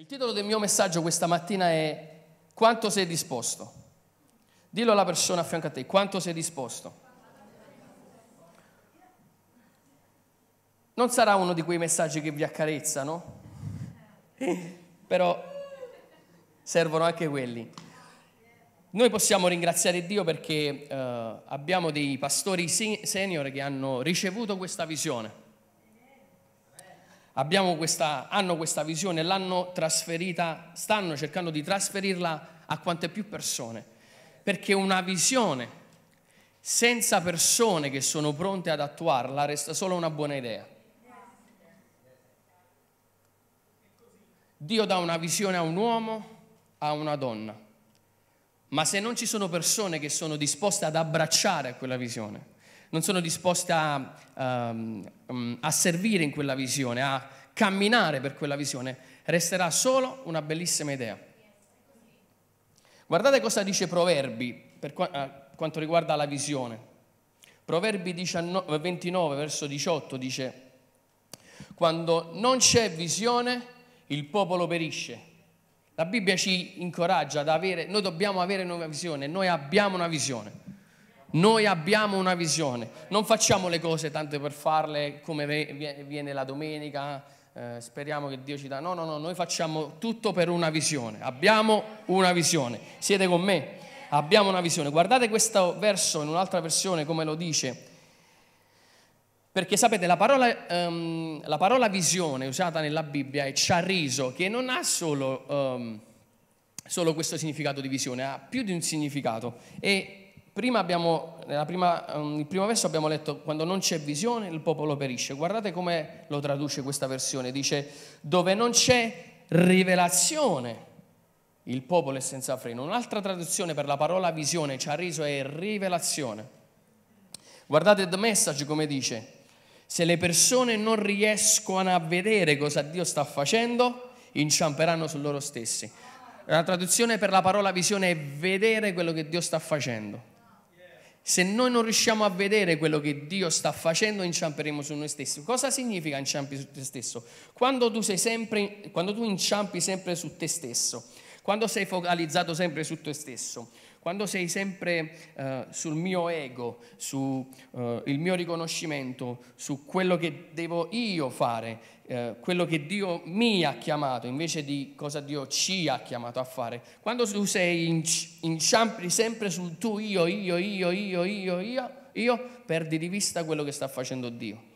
Il titolo del mio messaggio questa mattina è Quanto sei disposto? Dillo alla persona a fianco a te, quanto sei disposto? Non sarà uno di quei messaggi che vi accarezzano, però servono anche quelli. Noi possiamo ringraziare Dio perché eh, abbiamo dei pastori senior che hanno ricevuto questa visione questa, hanno questa visione, l'hanno trasferita, stanno cercando di trasferirla a quante più persone, perché una visione senza persone che sono pronte ad attuarla resta solo una buona idea. Dio dà una visione a un uomo, a una donna, ma se non ci sono persone che sono disposte ad abbracciare quella visione, non sono disposta a, um, a servire in quella visione, a camminare per quella visione, resterà solo una bellissima idea. Guardate cosa dice Proverbi per eh, quanto riguarda la visione. Proverbi 19, 29, verso 18 dice, quando non c'è visione il popolo perisce. La Bibbia ci incoraggia ad avere, noi dobbiamo avere una visione, noi abbiamo una visione. Noi abbiamo una visione, non facciamo le cose tanto per farle come viene la domenica, eh, speriamo che Dio ci dà. No, no, no, noi facciamo tutto per una visione, abbiamo una visione. Siete con me? Abbiamo una visione. Guardate questo verso in un'altra versione come lo dice. Perché sapete, la parola, um, la parola visione usata nella Bibbia è charriso, che non ha solo, um, solo questo significato di visione, ha più di un significato. E Prima abbiamo, prima, nel ehm, primo verso abbiamo letto quando non c'è visione il popolo perisce. Guardate come lo traduce questa versione. Dice dove non c'è rivelazione il popolo è senza freno. Un'altra traduzione per la parola visione ci ha reso è rivelazione. Guardate The Message come dice, se le persone non riescono a vedere cosa Dio sta facendo, inciamperanno su loro stessi. La traduzione per la parola visione è vedere quello che Dio sta facendo. Se noi non riusciamo a vedere quello che Dio sta facendo, inciamperemo su noi stessi. Cosa significa inciampi su te stesso? Quando tu, sei sempre, quando tu inciampi sempre su te stesso, quando sei focalizzato sempre su te stesso, quando sei sempre eh, sul mio ego, sul eh, mio riconoscimento, su quello che devo io fare, eh, quello che Dio mi ha chiamato invece di cosa Dio ci ha chiamato a fare, quando tu sei in, inciampri sempre sul tu, io, io, io, io, io, io, io, perdi di vista quello che sta facendo Dio.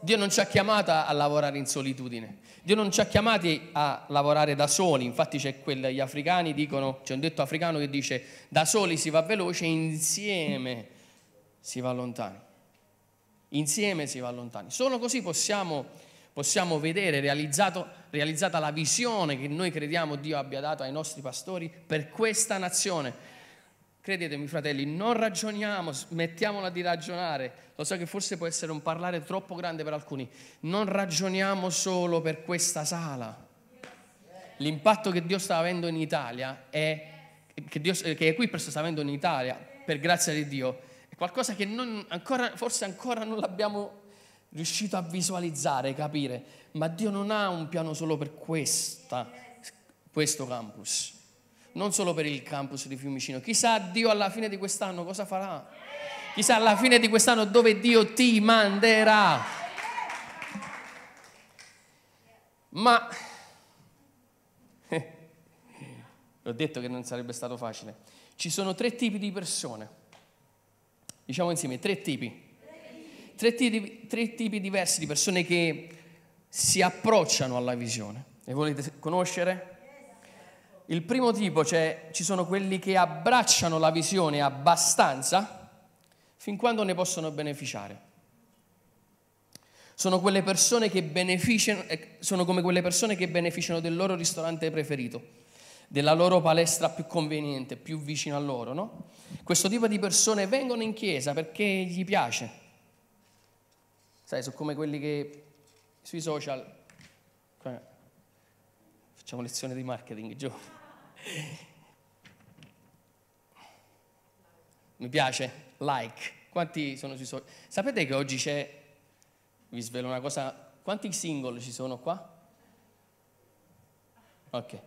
Dio non ci ha chiamata a lavorare in solitudine, Dio non ci ha chiamati a lavorare da soli, infatti c'è quello, gli africani dicono, c'è un detto africano che dice da soli si va veloce, insieme si va lontani, insieme si va lontani. Solo così possiamo, possiamo vedere realizzata la visione che noi crediamo Dio abbia dato ai nostri pastori per questa nazione Credetemi fratelli, non ragioniamo, smettiamola di ragionare. Lo so che forse può essere un parlare troppo grande per alcuni. Non ragioniamo solo per questa sala. L'impatto che Dio sta avendo in Italia è che, Dio, che Equipress sta avendo in Italia, per grazia di Dio, è qualcosa che non, ancora, forse ancora non l'abbiamo riuscito a visualizzare, capire. Ma Dio non ha un piano solo per questa, questo campus non solo per il campus di Fiumicino. Chissà Dio alla fine di quest'anno cosa farà. Chissà alla fine di quest'anno dove Dio ti manderà. Ma eh, l'ho detto che non sarebbe stato facile. Ci sono tre tipi di persone. Diciamo insieme, tre tipi. Tre tipi, tre tipi diversi di persone che si approcciano alla visione. E volete conoscere? Il primo tipo, cioè ci sono quelli che abbracciano la visione abbastanza fin quando ne possono beneficiare. Sono, quelle persone che beneficiano, eh, sono come quelle persone che beneficiano del loro ristorante preferito della loro palestra più conveniente, più vicino a loro, no? Questo tipo di persone vengono in chiesa perché gli piace. Sai, sono come quelli che sui social cioè, facciamo lezione di marketing, Gio. Mi piace? Like. Quanti sono sui social? Sapete che oggi c'è, vi svelo una cosa, quanti single ci sono qua? Ok.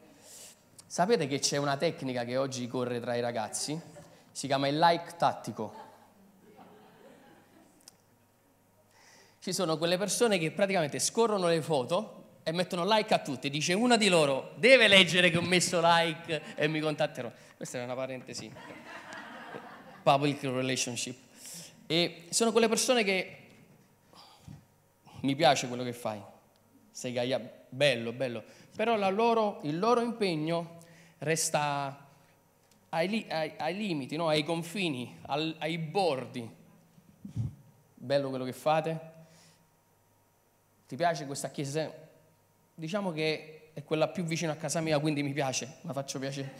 Sapete che c'è una tecnica che oggi corre tra i ragazzi? Si chiama il like tattico. Ci sono quelle persone che praticamente scorrono le foto e mettono like a tutti. Dice una di loro, deve leggere che ho messo like e mi contatterò. Questa è una parentesi. Public relationship. E sono quelle persone che mi piace quello che fai. Sei Gaia, bello, bello. Però loro, il loro impegno resta ai, ai, ai limiti, no? ai confini, al, ai bordi. Bello quello che fate. Ti piace questa chiesa? diciamo che è quella più vicina a casa mia, quindi mi piace, la faccio piacere.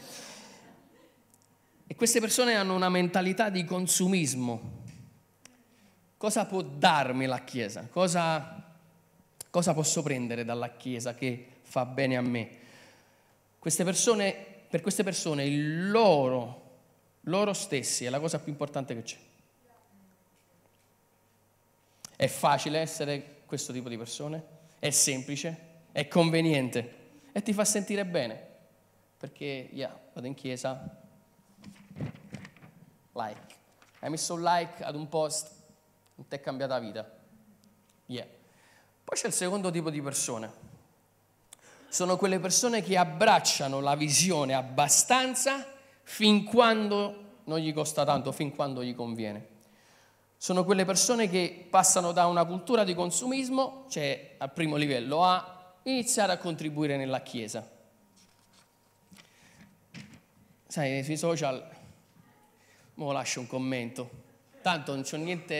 E queste persone hanno una mentalità di consumismo. Cosa può darmi la Chiesa? Cosa, cosa posso prendere dalla Chiesa che fa bene a me? Queste persone, per queste persone il loro, loro stessi è la cosa più importante che c'è. È facile essere questo tipo di persone? È semplice? è conveniente e ti fa sentire bene, perché yeah, vado in chiesa, like. Hai messo un like ad un post, non ti è cambiata la vita. Yeah. Poi c'è il secondo tipo di persone. Sono quelle persone che abbracciano la visione abbastanza fin quando non gli costa tanto, fin quando gli conviene. Sono quelle persone che passano da una cultura di consumismo, cioè al primo livello, a iniziare a contribuire nella Chiesa. Sai, sui social, mo lascio un commento, tanto non c'ho niente,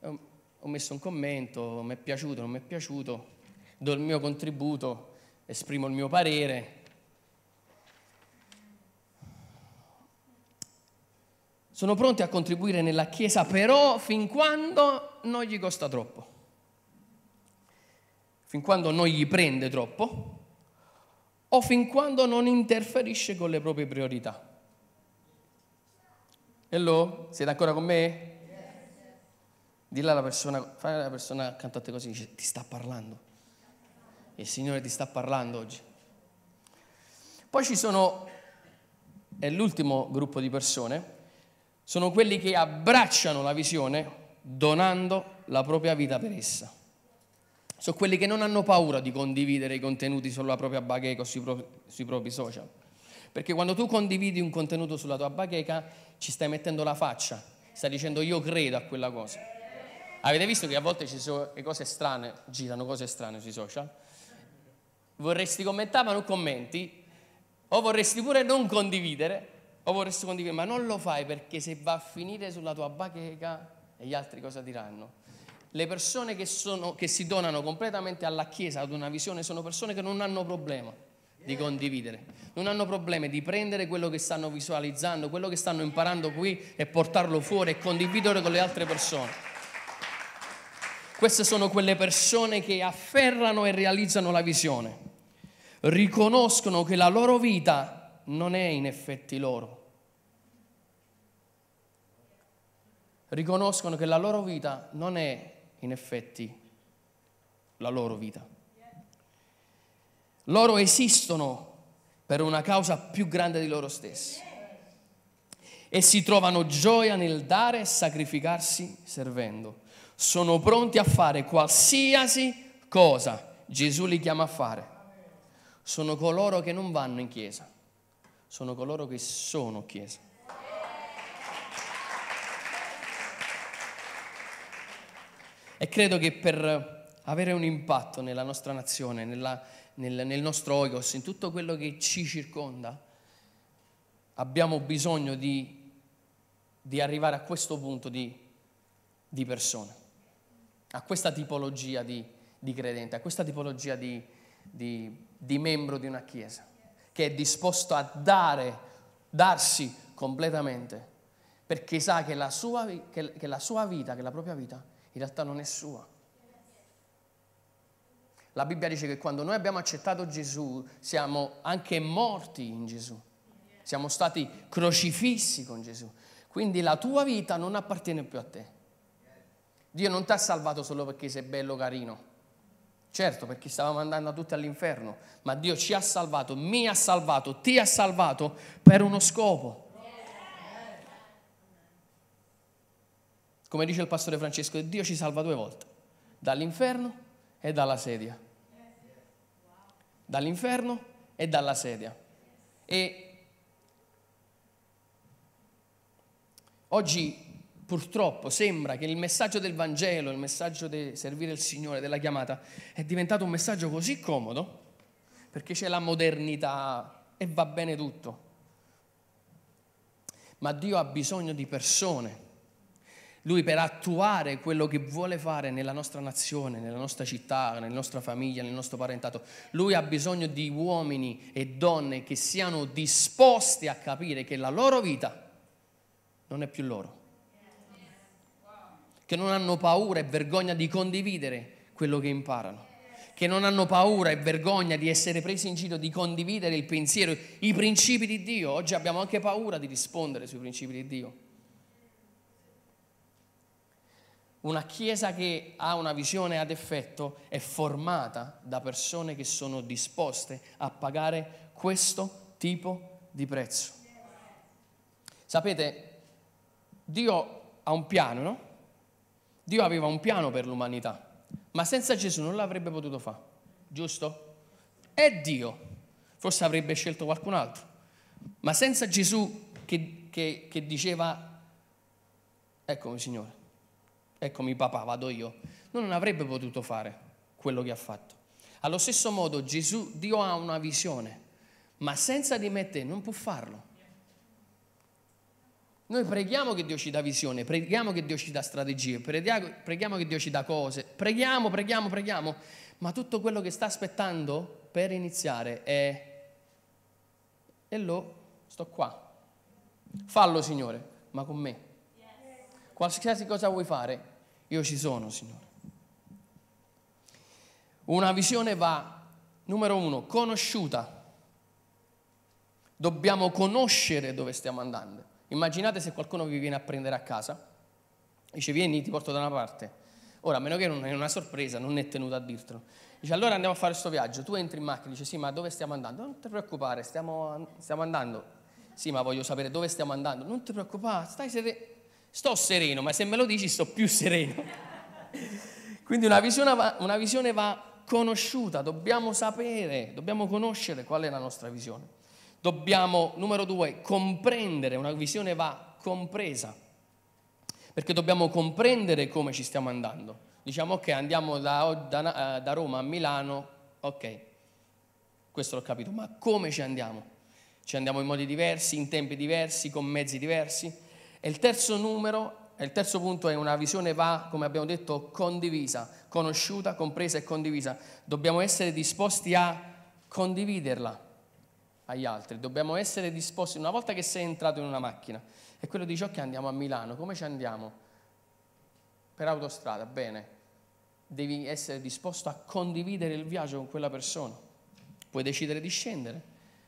eh, ho messo un commento, mi è piaciuto, non mi è piaciuto, do il mio contributo, esprimo il mio parere. Sono pronti a contribuire nella Chiesa, però fin quando non gli costa troppo fin quando non gli prende troppo o fin quando non interferisce con le proprie priorità. Hello, siete ancora con me? Dilla alla persona, fai alla persona accanto a te così, dice, ti sta parlando. Il Signore ti sta parlando oggi. Poi ci sono, è l'ultimo gruppo di persone, sono quelli che abbracciano la visione donando la propria vita per essa sono quelli che non hanno paura di condividere i contenuti sulla propria bacheca o sui, pro- sui propri social. Perché quando tu condividi un contenuto sulla tua bacheca ci stai mettendo la faccia, stai dicendo io credo a quella cosa. Avete visto che a volte ci sono cose strane, girano cose strane sui social? Vorresti commentare ma non commenti, o vorresti pure non condividere, o vorresti condividere, ma non lo fai perché se va a finire sulla tua bacheca e gli altri cosa diranno? Le persone che, sono, che si donano completamente alla Chiesa, ad una visione, sono persone che non hanno problema di condividere, non hanno problema di prendere quello che stanno visualizzando, quello che stanno imparando qui e portarlo fuori e condividere con le altre persone. Queste sono quelle persone che afferrano e realizzano la visione, riconoscono che la loro vita non è in effetti loro, riconoscono che la loro vita non è in effetti la loro vita. Loro esistono per una causa più grande di loro stessi e si trovano gioia nel dare e sacrificarsi servendo. Sono pronti a fare qualsiasi cosa Gesù li chiama a fare. Sono coloro che non vanno in chiesa, sono coloro che sono chiesa. E credo che per avere un impatto nella nostra nazione, nella, nel, nel nostro oikos, in tutto quello che ci circonda, abbiamo bisogno di, di arrivare a questo punto di, di, persona, a questa tipologia di, di credente, a questa tipologia di membro di una chiesa, che è disposto a dare, darsi completamente, perché sa che la sua, che, che la sua vita, che la propria vita, in realtà non è sua. La Bibbia dice che quando noi abbiamo accettato Gesù siamo anche morti in Gesù, siamo stati crocifissi con Gesù, quindi la tua vita non appartiene più a te. Dio non ti ha salvato solo perché sei bello carino, certo perché stavamo andando tutti all'inferno, ma Dio ci ha salvato, mi ha salvato, ti ha salvato per uno scopo Come dice il pastore Francesco, Dio ci salva due volte, dall'inferno e dalla sedia. Dall'inferno e dalla sedia. E oggi purtroppo sembra che il messaggio del Vangelo, il messaggio di servire il Signore, della chiamata, è diventato un messaggio così comodo perché c'è la modernità e va bene tutto. Ma Dio ha bisogno di persone lui per attuare quello che vuole fare nella nostra nazione, nella nostra città, nella nostra famiglia, nel nostro parentato, lui ha bisogno di uomini e donne che siano disposti a capire che la loro vita non è più loro, che non hanno paura e vergogna di condividere quello che imparano che non hanno paura e vergogna di essere presi in giro, di condividere il pensiero, i principi di Dio. Oggi abbiamo anche paura di rispondere sui principi di Dio. Una chiesa che ha una visione ad effetto è formata da persone che sono disposte a pagare questo tipo di prezzo. Sapete, Dio ha un piano, no? Dio aveva un piano per l'umanità, ma senza Gesù non l'avrebbe potuto fare, giusto? È Dio, forse avrebbe scelto qualcun altro, ma senza Gesù che, che, che diceva, eccomi Signore, eccomi papà, vado io, non avrebbe potuto fare quello che ha fatto. Allo stesso modo Gesù, Dio ha una visione, ma senza di me te non può farlo. Noi preghiamo che Dio ci dà visione, preghiamo che Dio ci dà strategie, preghiamo che Dio ci dà cose, preghiamo, preghiamo, preghiamo, ma tutto quello che sta aspettando per iniziare è... E lo, sto qua. Fallo Signore, ma con me qualsiasi cosa vuoi fare, io ci sono, Signore. Una visione va, numero uno, conosciuta. Dobbiamo conoscere dove stiamo andando. Immaginate se qualcuno vi viene a prendere a casa, dice vieni, ti porto da una parte. Ora, a meno che non è una sorpresa, non è tenuto a dirtelo. Dice allora andiamo a fare questo viaggio. Tu entri in macchina, dice sì, ma dove stiamo andando? Non ti preoccupare, stiamo, stiamo andando. Sì, ma voglio sapere dove stiamo andando. Non ti preoccupare, stai sereno. Sto sereno, ma se me lo dici sto più sereno. Quindi una visione, va, una visione va conosciuta, dobbiamo sapere, dobbiamo conoscere qual è la nostra visione. Dobbiamo, numero due, comprendere, una visione va compresa, perché dobbiamo comprendere come ci stiamo andando. Diciamo ok, andiamo da, da, eh, da Roma a Milano, ok, questo l'ho capito, ma come ci andiamo? Ci andiamo in modi diversi, in tempi diversi, con mezzi diversi? E il terzo numero, il terzo punto è una visione va, come abbiamo detto, condivisa, conosciuta, compresa e condivisa. Dobbiamo essere disposti a condividerla agli altri, dobbiamo essere disposti, una volta che sei entrato in una macchina, e quello dice ok andiamo a Milano, come ci andiamo? Per autostrada, bene, devi essere disposto a condividere il viaggio con quella persona, puoi decidere di scendere,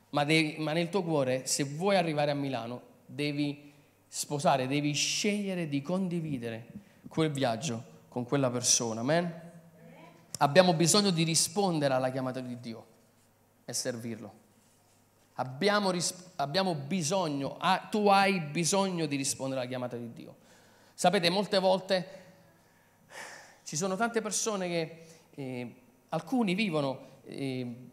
ma, devi, ma nel tuo cuore se vuoi arrivare a Milano devi sposare, devi scegliere di condividere quel viaggio con quella persona. Amen? Abbiamo bisogno di rispondere alla chiamata di Dio e servirlo. Abbiamo, ris- abbiamo bisogno, ah, tu hai bisogno di rispondere alla chiamata di Dio. Sapete, molte volte ci sono tante persone che eh, alcuni vivono eh,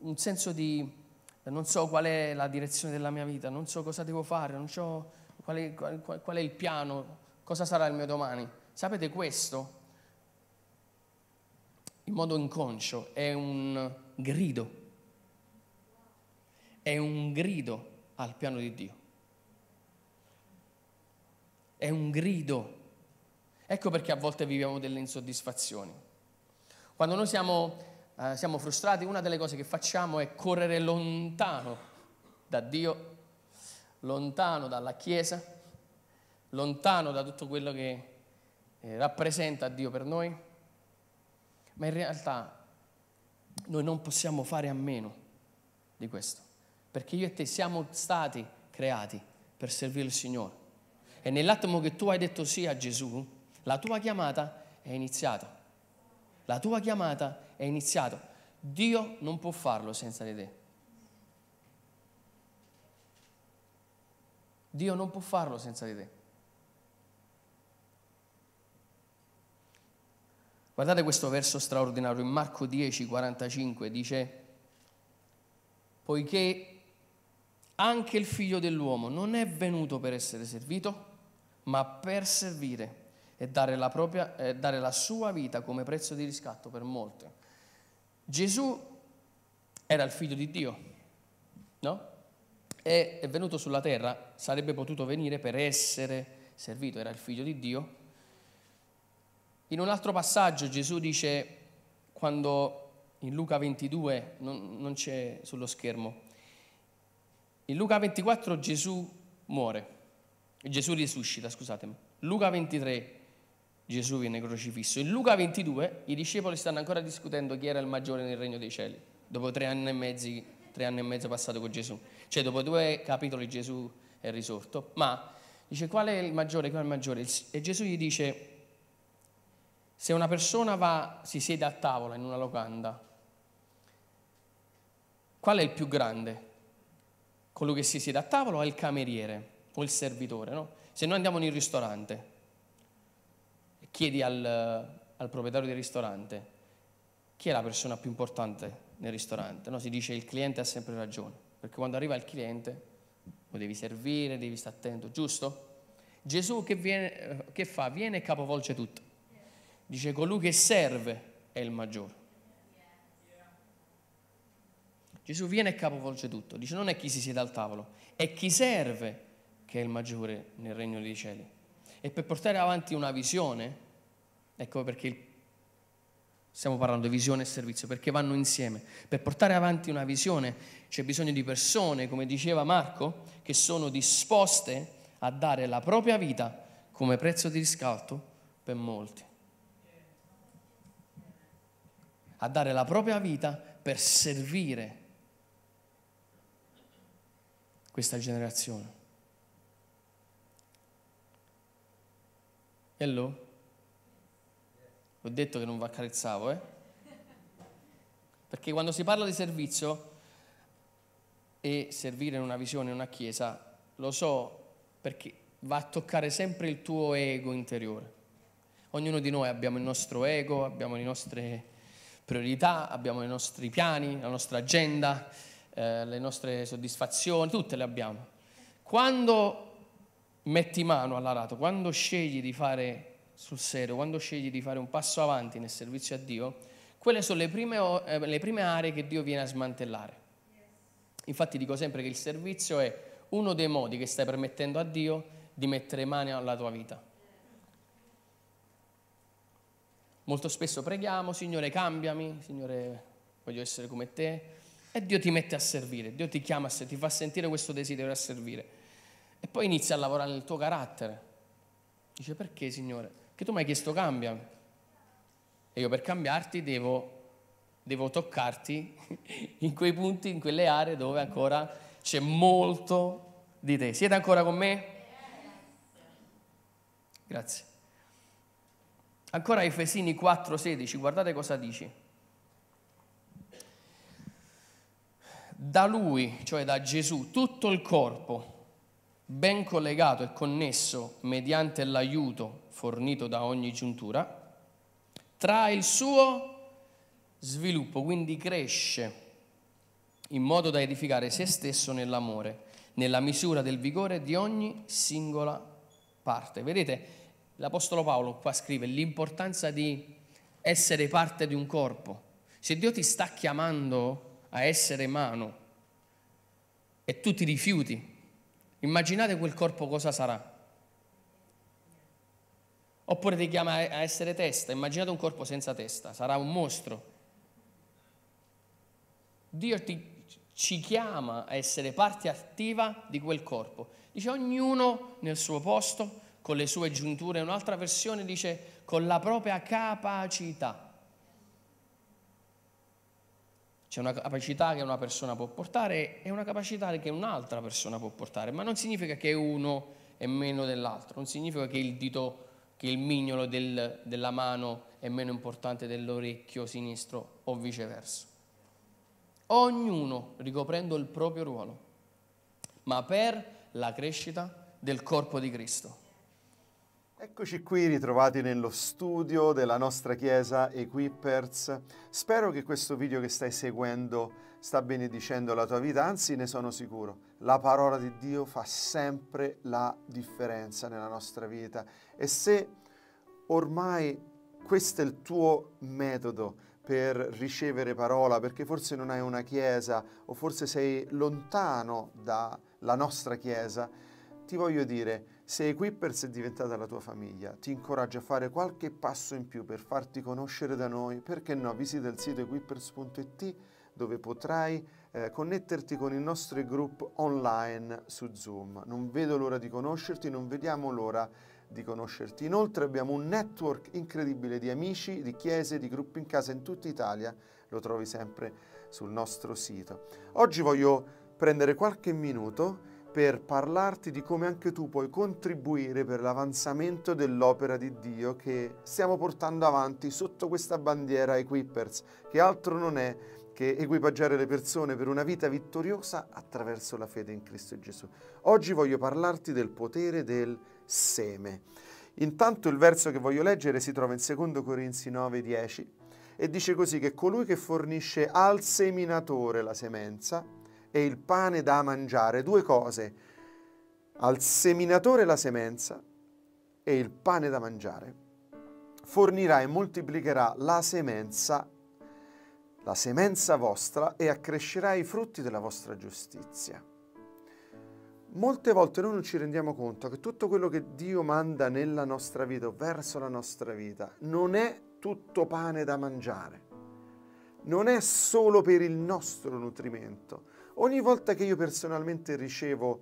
un senso di non so qual è la direzione della mia vita, non so cosa devo fare, non so qual è, qual, qual è il piano, cosa sarà il mio domani. Sapete questo, in modo inconscio, è un grido, è un grido al piano di Dio. È un grido. Ecco perché a volte viviamo delle insoddisfazioni. Quando noi siamo, eh, siamo frustrati, una delle cose che facciamo è correre lontano da Dio lontano dalla Chiesa, lontano da tutto quello che eh, rappresenta Dio per noi, ma in realtà noi non possiamo fare a meno di questo, perché io e te siamo stati creati per servire il Signore. E nell'attimo che tu hai detto sì a Gesù, la tua chiamata è iniziata. La tua chiamata è iniziata. Dio non può farlo senza di te. Dio non può farlo senza di te. Guardate questo verso straordinario in Marco 10, 45 dice, poiché anche il figlio dell'uomo non è venuto per essere servito, ma per servire e dare la, propria, eh, dare la sua vita come prezzo di riscatto per molti. Gesù era il figlio di Dio, no? e è venuto sulla terra, sarebbe potuto venire per essere servito, era il figlio di Dio. In un altro passaggio Gesù dice, quando in Luca 22, non, non c'è sullo schermo, in Luca 24 Gesù muore, Gesù risuscita, scusatemi. Luca 23 Gesù viene crocifisso. In Luca 22 i discepoli stanno ancora discutendo chi era il maggiore nel regno dei cieli, dopo tre anni e mezzo tre anni e mezzo passato con Gesù. Cioè dopo due capitoli Gesù è risorto, ma dice qual è il maggiore, qual è il maggiore? E Gesù gli dice, se una persona va, si siede a tavola in una locanda, qual è il più grande? Colui che si siede a tavola o il cameriere o il servitore? No? Se noi andiamo in un ristorante e chiedi al, al proprietario del ristorante chi è la persona più importante nel ristorante, no? si dice il cliente ha sempre ragione, perché quando arriva il cliente lo devi servire, devi stare attento, giusto? Gesù che, viene, eh, che fa? Viene e capovolge tutto. Dice colui che serve è il maggiore. Gesù viene e capovolge tutto. Dice non è chi si siede al tavolo, è chi serve che è il maggiore nel regno dei cieli. E per portare avanti una visione, ecco perché il Stiamo parlando di visione e servizio perché vanno insieme. Per portare avanti una visione c'è bisogno di persone, come diceva Marco, che sono disposte a dare la propria vita come prezzo di riscatto per molti. A dare la propria vita per servire questa generazione. E allora? Ho detto che non vi accarezzavo, eh? Perché quando si parla di servizio e servire in una visione, in una chiesa, lo so perché va a toccare sempre il tuo ego interiore. Ognuno di noi abbiamo il nostro ego, abbiamo le nostre priorità, abbiamo i nostri piani, la nostra agenda, eh, le nostre soddisfazioni, tutte le abbiamo. Quando metti mano all'arato, quando scegli di fare sul serio, quando scegli di fare un passo avanti nel servizio a Dio, quelle sono le prime, eh, le prime aree che Dio viene a smantellare. Infatti dico sempre che il servizio è uno dei modi che stai permettendo a Dio di mettere mano alla tua vita. Molto spesso preghiamo, Signore cambiami, Signore voglio essere come te, e Dio ti mette a servire, Dio ti chiama, ti fa sentire questo desiderio a servire. E poi inizia a lavorare nel tuo carattere. Dice perché Signore? che tu mi hai chiesto cambia. E io per cambiarti devo, devo toccarti in quei punti, in quelle aree dove ancora c'è molto di te. Siete ancora con me? Grazie. Ancora Efesini 4:16, guardate cosa dice. da lui, cioè da Gesù, tutto il corpo, ben collegato e connesso mediante l'aiuto fornito da ogni giuntura, trae il suo sviluppo, quindi cresce in modo da edificare se stesso nell'amore, nella misura del vigore di ogni singola parte. Vedete, l'Apostolo Paolo qua scrive l'importanza di essere parte di un corpo. Se Dio ti sta chiamando a essere mano e tu ti rifiuti, immaginate quel corpo cosa sarà Oppure ti chiama a essere testa. Immaginate un corpo senza testa, sarà un mostro. Dio ti, ci chiama a essere parte attiva di quel corpo. Dice ognuno nel suo posto, con le sue giunture. Un'altra versione dice con la propria capacità. C'è una capacità che una persona può portare e una capacità che un'altra persona può portare, ma non significa che uno è meno dell'altro, non significa che il dito che il mignolo del, della mano è meno importante dell'orecchio sinistro o viceversa. Ognuno ricoprendo il proprio ruolo, ma per la crescita del corpo di Cristo. Eccoci qui ritrovati nello studio della nostra chiesa Equippers. Spero che questo video che stai seguendo sta benedicendo la tua vita, anzi ne sono sicuro. La parola di Dio fa sempre la differenza nella nostra vita e se ormai questo è il tuo metodo per ricevere parola, perché forse non hai una chiesa o forse sei lontano dalla nostra chiesa, ti voglio dire se Equippers è diventata la tua famiglia, ti incoraggio a fare qualche passo in più per farti conoscere da noi. Perché no? Visita il sito equippers.it dove potrai eh, connetterti con il nostro gruppo online su Zoom. Non vedo l'ora di conoscerti, non vediamo l'ora di conoscerti. Inoltre abbiamo un network incredibile di amici, di chiese, di gruppi in casa in tutta Italia, lo trovi sempre sul nostro sito. Oggi voglio prendere qualche minuto per parlarti di come anche tu puoi contribuire per l'avanzamento dell'opera di Dio che stiamo portando avanti sotto questa bandiera Equippers, che altro non è che equipaggiare le persone per una vita vittoriosa attraverso la fede in Cristo Gesù. Oggi voglio parlarti del potere del seme. Intanto il verso che voglio leggere si trova in 2 Corinzi 9:10 e dice così che colui che fornisce al seminatore la semenza e il pane da mangiare, due cose, al seminatore la semenza e il pane da mangiare. Fornirà e moltiplicherà la semenza, la semenza vostra e accrescerà i frutti della vostra giustizia. Molte volte noi non ci rendiamo conto che tutto quello che Dio manda nella nostra vita o verso la nostra vita non è tutto pane da mangiare, non è solo per il nostro nutrimento, Ogni volta che io personalmente ricevo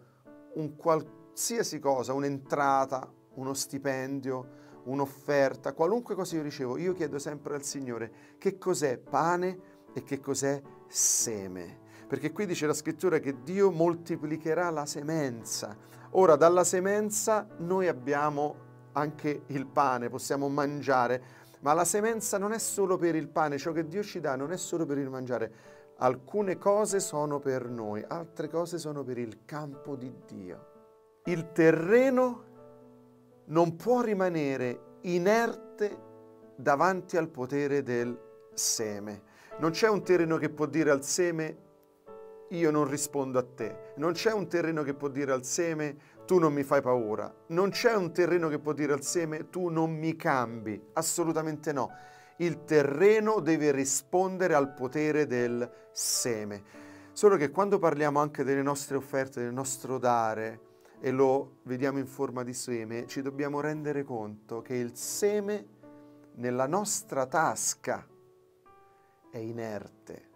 un qualsiasi cosa, un'entrata, uno stipendio, un'offerta, qualunque cosa io ricevo, io chiedo sempre al Signore che cos'è pane e che cos'è seme. Perché qui dice la scrittura che Dio moltiplicherà la semenza. Ora, dalla semenza noi abbiamo anche il pane, possiamo mangiare, ma la semenza non è solo per il pane, ciò che Dio ci dà non è solo per il mangiare, Alcune cose sono per noi, altre cose sono per il campo di Dio. Il terreno non può rimanere inerte davanti al potere del seme. Non c'è un terreno che può dire al seme io non rispondo a te. Non c'è un terreno che può dire al seme tu non mi fai paura. Non c'è un terreno che può dire al seme tu non mi cambi. Assolutamente no il terreno deve rispondere al potere del seme. Solo che quando parliamo anche delle nostre offerte, del nostro dare, e lo vediamo in forma di seme, ci dobbiamo rendere conto che il seme nella nostra tasca è inerte,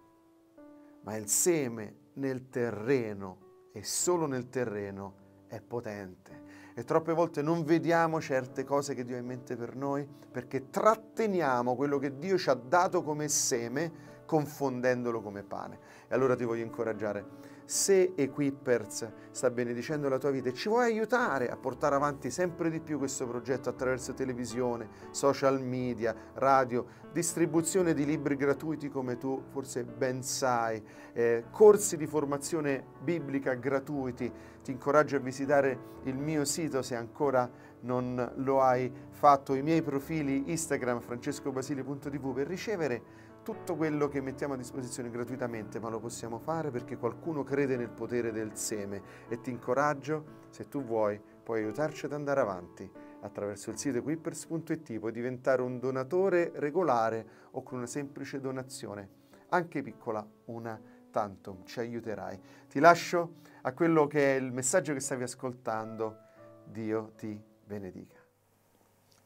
ma il seme nel terreno e solo nel terreno è potente. E troppe volte non vediamo certe cose che Dio ha in mente per noi perché tratteniamo quello che Dio ci ha dato come seme confondendolo come pane. E allora ti voglio incoraggiare se Equippers sta benedicendo la tua vita e ci vuoi aiutare a portare avanti sempre di più questo progetto attraverso televisione, social media, radio, distribuzione di libri gratuiti come tu forse ben sai, eh, corsi di formazione biblica gratuiti, ti incoraggio a visitare il mio sito se ancora non lo hai fatto, i miei profili Instagram francescobasile.tv per ricevere tutto quello che mettiamo a disposizione gratuitamente, ma lo possiamo fare perché qualcuno crede nel potere del seme e ti incoraggio, se tu vuoi, puoi aiutarci ad andare avanti attraverso il sito equippers.it puoi diventare un donatore regolare o con una semplice donazione, anche piccola, una tantum, ci aiuterai. Ti lascio a quello che è il messaggio che stavi ascoltando. Dio ti benedica.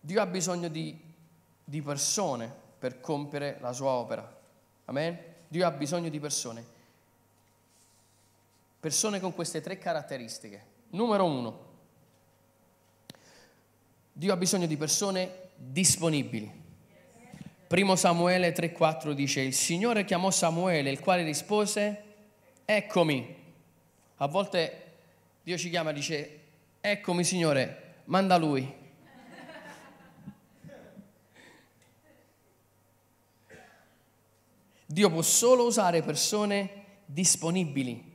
Dio ha bisogno di, di persone per compiere la sua opera. Amen? Dio ha bisogno di persone. Persone con queste tre caratteristiche. Numero uno, Dio ha bisogno di persone disponibili. Primo Samuele 3:4 dice, il Signore chiamò Samuele, il quale rispose, eccomi. A volte Dio ci chiama e dice, eccomi Signore, manda lui. Dio può solo usare persone disponibili.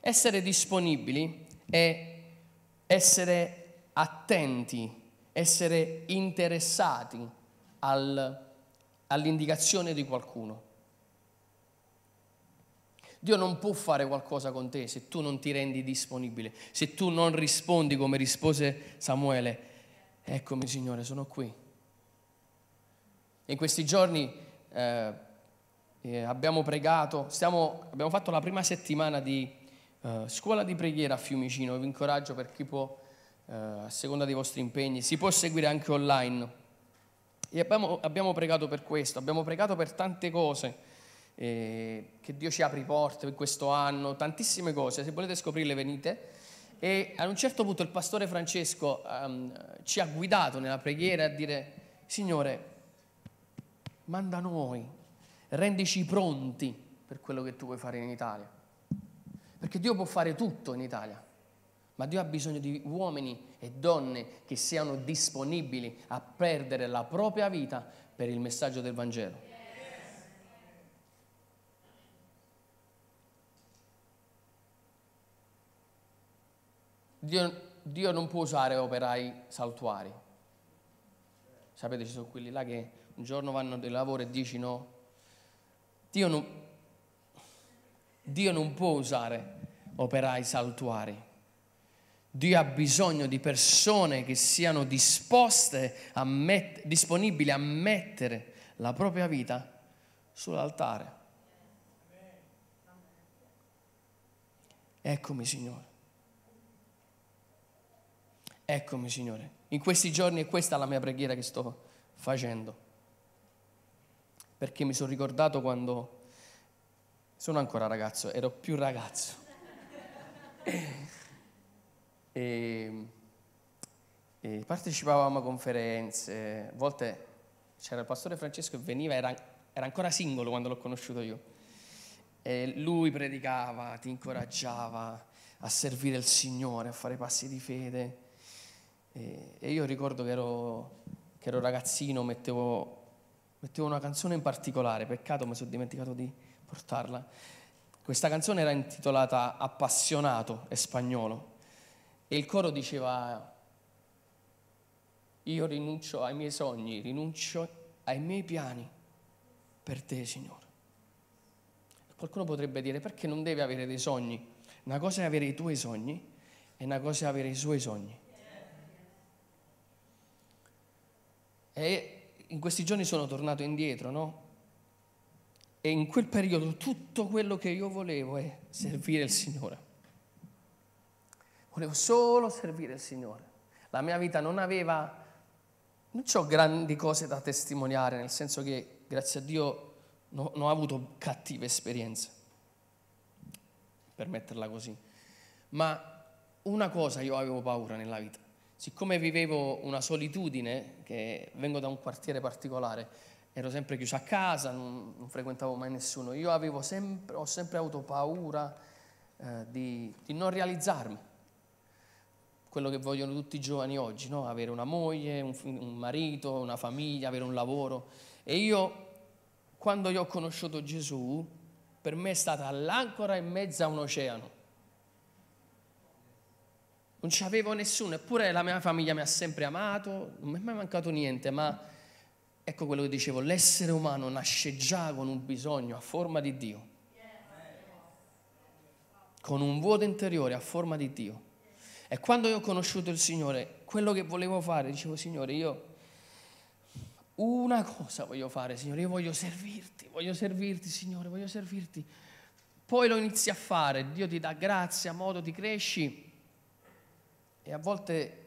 Essere disponibili è essere attenti, essere interessati al, all'indicazione di qualcuno. Dio non può fare qualcosa con te se tu non ti rendi disponibile, se tu non rispondi come rispose Samuele, eccomi Signore, sono qui. In questi giorni eh, eh, abbiamo pregato, stiamo, abbiamo fatto la prima settimana di eh, scuola di preghiera a Fiumicino, vi incoraggio per chi può, eh, a seconda dei vostri impegni, si può seguire anche online. E abbiamo, abbiamo pregato per questo, abbiamo pregato per tante cose, eh, che Dio ci apri porte in questo anno, tantissime cose, se volete scoprirle venite. E ad un certo punto il pastore Francesco um, ci ha guidato nella preghiera a dire, Signore, manda noi, rendici pronti per quello che tu vuoi fare in Italia. Perché Dio può fare tutto in Italia, ma Dio ha bisogno di uomini e donne che siano disponibili a perdere la propria vita per il messaggio del Vangelo. Dio, Dio non può usare operai saltuari. Sapete, ci sono quelli là che un giorno vanno del lavoro e dici no, Dio non, Dio non può usare operai saltuari. Dio ha bisogno di persone che siano disposte, a met- disponibili a mettere la propria vita sull'altare. Eccomi Signore. Eccomi Signore. In questi giorni è questa la mia preghiera che sto facendo perché mi sono ricordato quando sono ancora ragazzo, ero più ragazzo. e, e partecipavamo a conferenze, a volte c'era il pastore Francesco che veniva, era, era ancora singolo quando l'ho conosciuto io. E lui predicava, ti incoraggiava a servire il Signore, a fare passi di fede. E, e io ricordo che ero, che ero ragazzino, mettevo mettevo una canzone in particolare, peccato mi sono dimenticato di portarla. Questa canzone era intitolata Appassionato e spagnolo e il coro diceva io rinuncio ai miei sogni, rinuncio ai miei piani per te, Signore. Qualcuno potrebbe dire perché non devi avere dei sogni? Una cosa è avere i tuoi sogni e una cosa è avere i suoi sogni. E in questi giorni sono tornato indietro, no? E in quel periodo tutto quello che io volevo è servire il Signore. Volevo solo servire il Signore. La mia vita non aveva, non ho grandi cose da testimoniare, nel senso che grazie a Dio non ho avuto cattive esperienze, per metterla così. Ma una cosa io avevo paura nella vita Siccome vivevo una solitudine, che vengo da un quartiere particolare, ero sempre chiuso a casa, non, non frequentavo mai nessuno, io sempre, ho sempre avuto paura eh, di, di, non realizzarmi. Quello che vogliono tutti i giovani oggi, no? avere una moglie, un, un marito, una famiglia, avere un lavoro. E io, quando io ho conosciuto Gesù, per me è stata l'ancora in mezzo a un oceano non ci avevo nessuno, eppure la mia famiglia mi ha sempre amato, non mi è mai mancato niente, ma ecco quello che dicevo, l'essere umano nasce già con un bisogno a forma di Dio, con un vuoto interiore a forma di Dio. E quando io ho conosciuto il Signore, quello che volevo fare, dicevo Signore, io una cosa voglio fare, Signore, io voglio servirti, voglio servirti, Signore, voglio servirti. Poi lo inizi a fare, Dio ti dà grazia, modo, ti cresci e a volte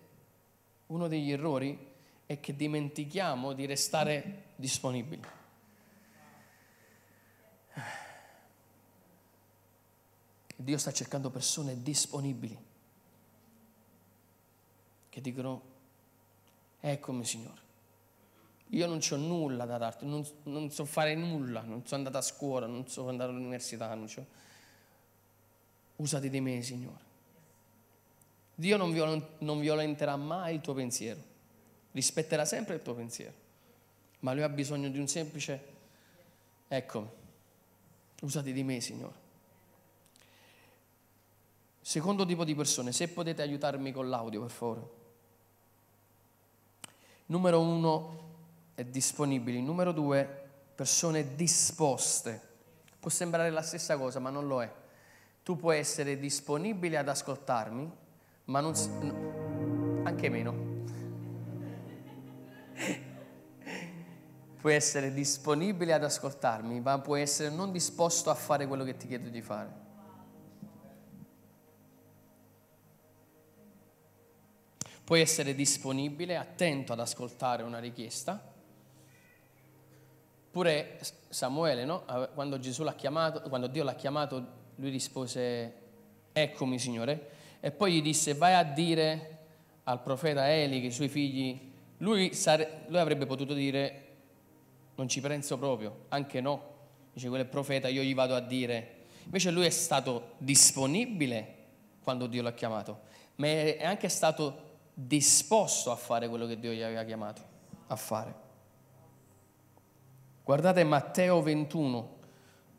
uno degli errori è che dimentichiamo di restare disponibili. Dio sta cercando persone disponibili che dicono, eccomi Signore, io non ho nulla da darti, non, non, so fare nulla, non sono andato a scuola, non so andare all'università, non so. usati di me Signore. Dio non, viol- non violenterà mai il tuo pensiero, rispetterà sempre il tuo pensiero, ma lui ha bisogno di un semplice, ecco, usati di me Signore. Secondo tipo di persone, se potete aiutarmi con l'audio per favore. Numero uno è disponibile, numero due persone disposte. Può sembrare la stessa cosa, ma non lo è. Tu puoi essere disponibile ad ascoltarmi ma non... Si, no, anche meno. Puoi essere disponibile ad ascoltarmi, ma puoi essere non disposto a fare quello che ti chiedo di fare. Puoi essere disponibile, attento ad ascoltare una richiesta. Pure Samuele, no? quando, quando Dio l'ha chiamato, lui rispose, eccomi Signore, e poi gli disse vai a dire al profeta Eli che i suoi figli, lui, sare, lui avrebbe potuto dire non ci penso proprio, anche no, dice quel profeta, io gli vado a dire. Invece lui è stato disponibile quando Dio l'ha chiamato, ma è anche stato disposto a fare quello che Dio gli aveva chiamato a fare. Guardate Matteo 21,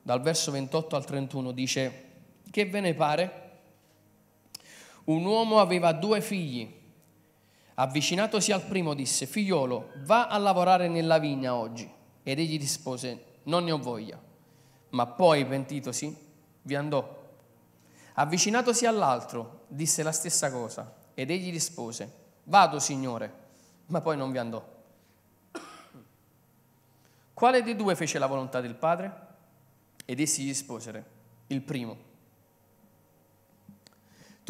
dal verso 28 al 31, dice, che ve ne pare? un uomo aveva due figli. Avvicinatosi al primo disse, figliolo, va a lavorare nella vigna oggi. Ed egli rispose, non ne ho voglia. Ma poi, pentitosi, vi andò. Avvicinatosi all'altro, disse la stessa cosa. Ed egli rispose, vado, signore. Ma poi non vi andò. Quale dei due fece la volontà del padre? Ed essi gli risposero, il primo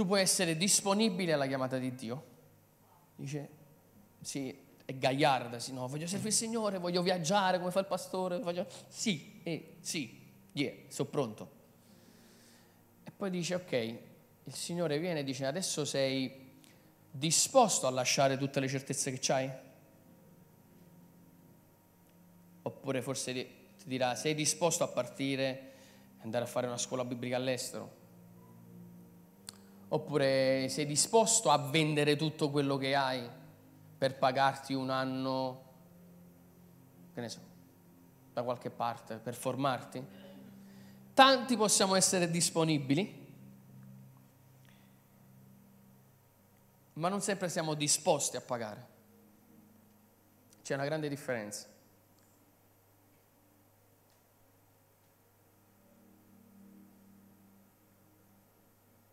tu puoi essere disponibile alla chiamata di Dio. Dice, sì, è gagliarda, sì, no, voglio servire il Signore, voglio viaggiare come fa il pastore, voglio... Sì, eh, sì, yeah, sono pronto. E poi dice, ok, il Signore viene e dice, adesso sei disposto a lasciare tutte le certezze che hai? Oppure forse ti dirà, sei disposto a partire e andare a fare una scuola biblica all'estero? Oppure sei disposto a vendere tutto quello che hai per pagarti un anno, che ne so, da qualche parte, per formarti? Tanti possiamo essere disponibili, ma non sempre siamo disposti a pagare. C'è una grande differenza.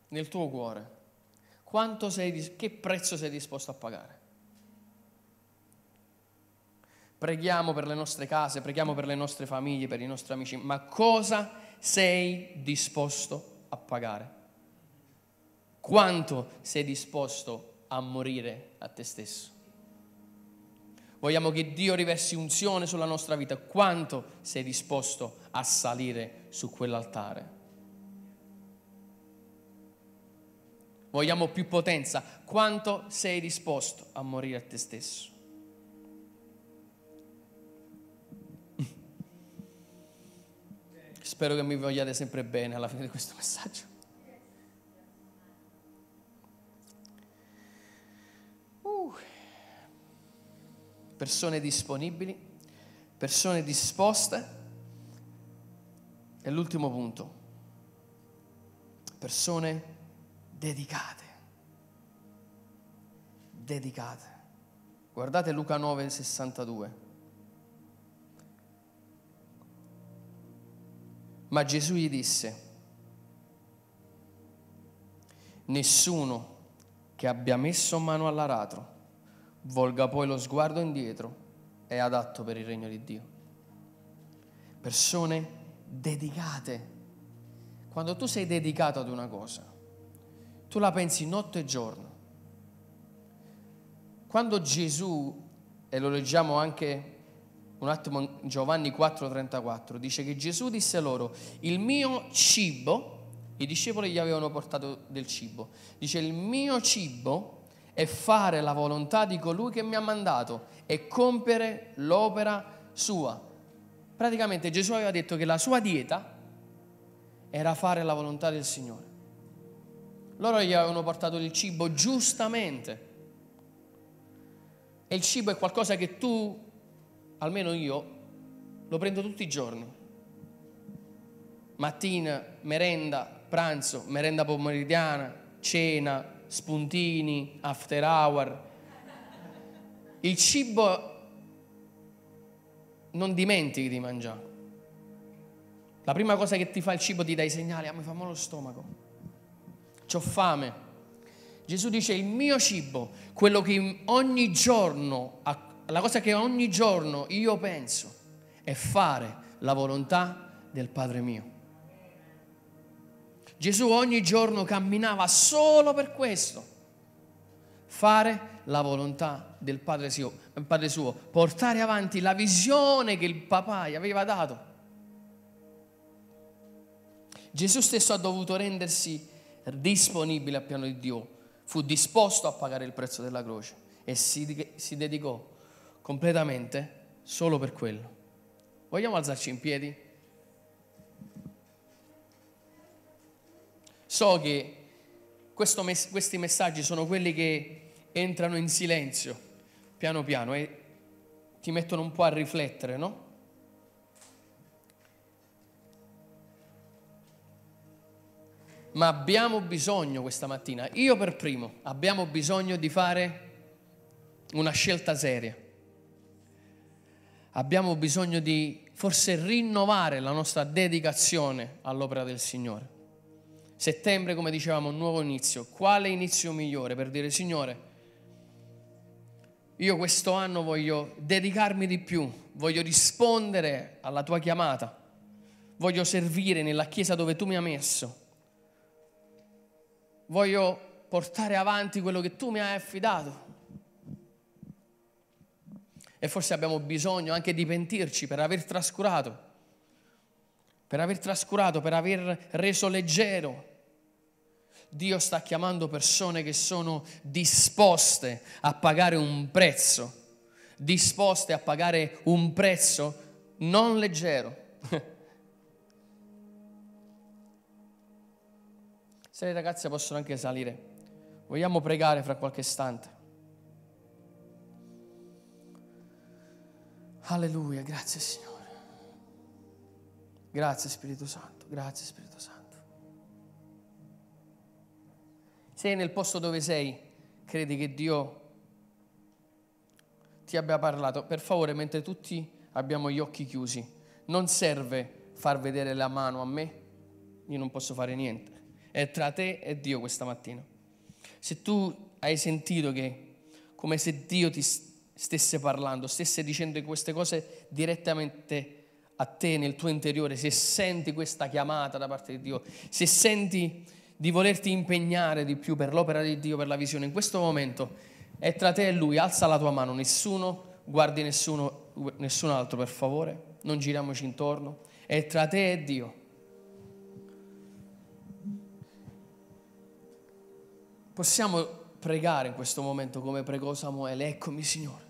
nel tuo cuore, quanto sei, che prezzo sei disposto a pagare. Preghiamo per le nostre case, preghiamo per le nostre famiglie, per i nostri amici, ma cosa sei disposto a pagare? Quanto sei disposto a morire a te stesso? Vogliamo che Dio riversi unzione sulla nostra vita. Quanto sei disposto a salire su quell'altare? Vogliamo più potenza. Quanto sei disposto a morire a te stesso? Spero che mi vogliate sempre bene alla fine di questo messaggio. Uh. Persone disponibili, persone disposte. E l'ultimo punto, persone dedicate. Dedicate. Guardate Luca 9, 62. Ma Gesù gli disse, nessuno che abbia messo mano all'aratro volga poi lo sguardo indietro è adatto per il regno di Dio. Persone dedicate. Quando tu sei dedicato ad una cosa, tu la pensi notte e giorno. Quando Gesù, e lo leggiamo anche un attimo in Giovanni 4:34, dice che Gesù disse loro, il mio cibo, i discepoli gli avevano portato del cibo, dice il mio cibo è fare la volontà di colui che mi ha mandato e compiere l'opera sua. Praticamente Gesù aveva detto che la sua dieta era fare la volontà del Signore. Loro gli avevano portato il cibo giustamente. E il cibo è qualcosa che tu, almeno io, lo prendo tutti i giorni. Mattina, merenda, pranzo, merenda pomeridiana, cena, spuntini, after hour. Il cibo non dimentichi di mangiare. La prima cosa che ti fa il cibo ti dà i segnali, ah mi fa male lo stomaco ho fame. Gesù dice il mio cibo, quello che ogni giorno, la cosa che ogni giorno io penso è fare la volontà del Padre mio. Gesù ogni giorno camminava solo per questo, fare la volontà del padre suo, padre suo, portare avanti la visione che il papà gli aveva dato. Gesù stesso ha dovuto rendersi disponibile al piano di Dio, fu disposto a pagare il prezzo della croce e si, si dedicò completamente solo per quello. Vogliamo alzarci in piedi? So che mes- questi messaggi sono quelli che entrano in silenzio, piano piano, e ti mettono un po' a riflettere, no? ma abbiamo bisogno questa mattina, io per primo, abbiamo bisogno di fare una scelta seria. Abbiamo bisogno di forse rinnovare la nostra dedicazione all'opera del Signore. Settembre, come dicevamo, un nuovo inizio. Quale inizio migliore per dire Signore, io questo anno voglio dedicarmi di più, voglio rispondere alla tua chiamata, voglio servire nella chiesa dove tu mi hai messo voglio portare avanti quello che tu mi hai affidato. E forse abbiamo bisogno anche di pentirci per aver trascurato, per aver trascurato, per aver reso leggero. Dio sta chiamando persone che sono disposte a pagare un prezzo, disposte a pagare un prezzo non leggero. Se le ragazze possono anche salire, vogliamo pregare fra qualche istante. Alleluia, grazie Signore. Grazie Spirito Santo, grazie Spirito Santo. Se nel posto dove sei credi che Dio ti abbia parlato, per favore, mentre tutti abbiamo gli occhi chiusi, non serve far vedere la mano a me, io non posso fare niente è tra te e Dio questa mattina. Se tu hai sentito che come se Dio ti stesse parlando, stesse dicendo queste cose direttamente a te nel tuo interiore, se senti questa chiamata da parte di Dio, se senti di volerti impegnare di più per l'opera di Dio, per la visione, in questo momento è tra te e Lui, alza la tua mano, nessuno guardi nessuno, nessun altro per favore, non giriamoci intorno, è tra te e Dio. Possiamo pregare in questo momento come pregò Samuele, eccomi Signore,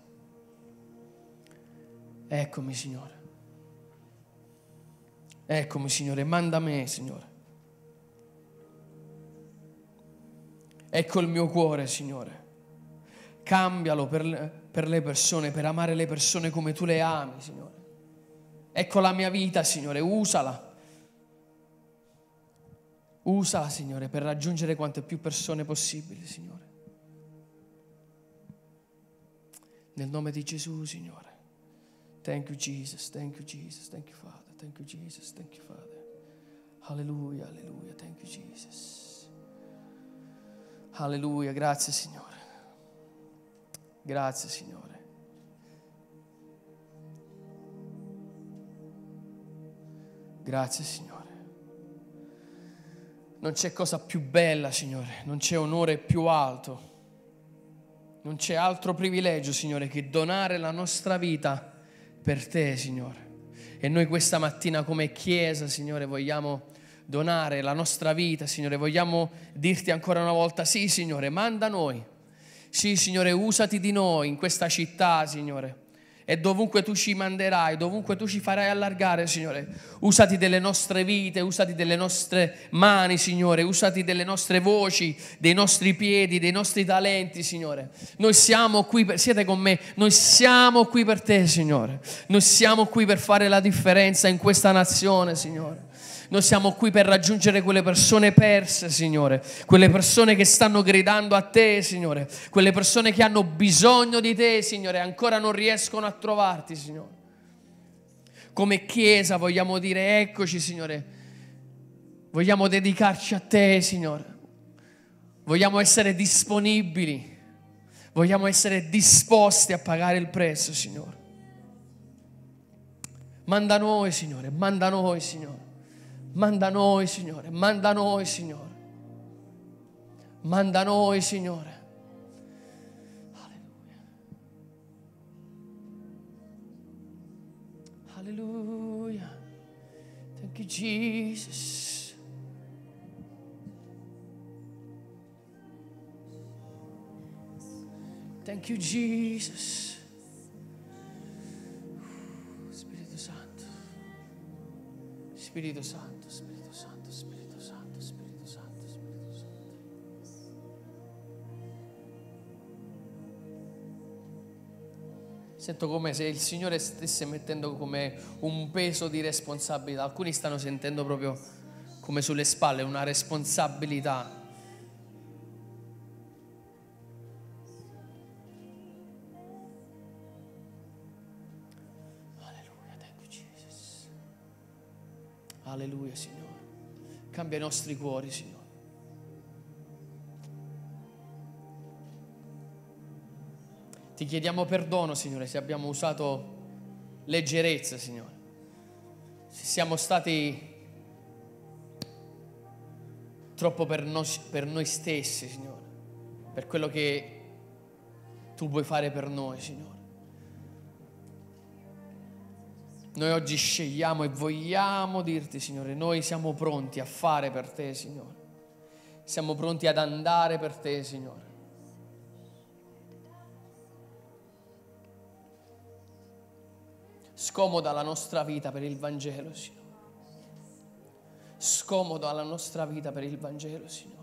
eccomi Signore, eccomi Signore, manda me Signore. Ecco il mio cuore, Signore. Cambialo per, per, le persone, per amare le persone come tu le ami, Signore. Ecco la mia vita, Signore, usala. Usa, Signore, per raggiungere quante più persone possibili, Signore. Nel nome di Gesù, Signore. Thank you, Jesus. Thank you, Jesus. Thank you, Father. Thank you, Jesus. Thank you, Father. Alleluia, alleluia. Thank you, Jesus. Alleluia. Grazie, Signore. Grazie, Signore. Grazie, Signore. Non c'è cosa più bella, Signore, non c'è onore più alto, non c'è altro privilegio, Signore, che donare la nostra vita per te, Signore. E noi questa mattina come Chiesa, Signore, vogliamo donare la nostra vita, Signore. Vogliamo dirti ancora una volta, sì, Signore, manda noi. Sì, Signore, usati di noi in questa città, Signore e dovunque tu ci manderai, dovunque tu ci farai allargare, Signore. Usati delle nostre vite, usati delle nostre mani, Signore, usati delle nostre voci, dei nostri piedi, dei nostri talenti, Signore. Noi siamo qui, per, siete con me, noi siamo qui per te, Signore. Noi siamo qui per fare la differenza in questa nazione, Signore. Noi siamo qui per raggiungere quelle persone perse, Signore, quelle persone che stanno gridando a te, Signore, quelle persone che hanno bisogno di te, Signore, e ancora non riescono a trovarti, Signore. Come Chiesa vogliamo dire, eccoci, Signore, vogliamo dedicarci a te, Signore. Vogliamo essere disponibili, vogliamo essere disposti a pagare il prezzo, Signore. Manda noi, Signore, manda noi, Signore. Manda noi, Signore, manda noi, Signore. Manda noi, Signore. Alleluia. Thank you, Jesus. Thank you, Jesus. Spirito Santo. Spirito Santo. Sento come se il Signore stesse mettendo come un peso di responsabilità. Alcuni stanno sentendo proprio come sulle spalle una responsabilità. Alleluia, thank you Jesus. Alleluia, Signore. Cambia i nostri cuori, Signore. Ti chiediamo perdono, Signore, se abbiamo usato leggerezza, Signore. Se siamo stati troppo per noi, per noi stessi, Signore. Per quello che tu vuoi fare per noi, Signore. Noi oggi scegliamo e vogliamo dirti, Signore, noi siamo pronti a fare per te, Signore. Siamo pronti ad andare per te, Signore. Scomoda la nostra vita per il Vangelo, Signore. Scomoda la nostra vita per il Vangelo, Signore.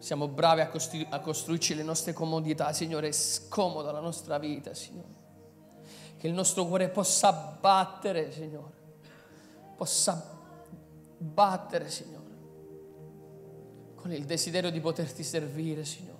Siamo bravi a, costru- a costruirci le nostre comodità, Signore. Scomoda la nostra vita, Signore. Che il nostro cuore possa battere, Signore. Possa battere, Signore. Con il desiderio di poterti servire, Signore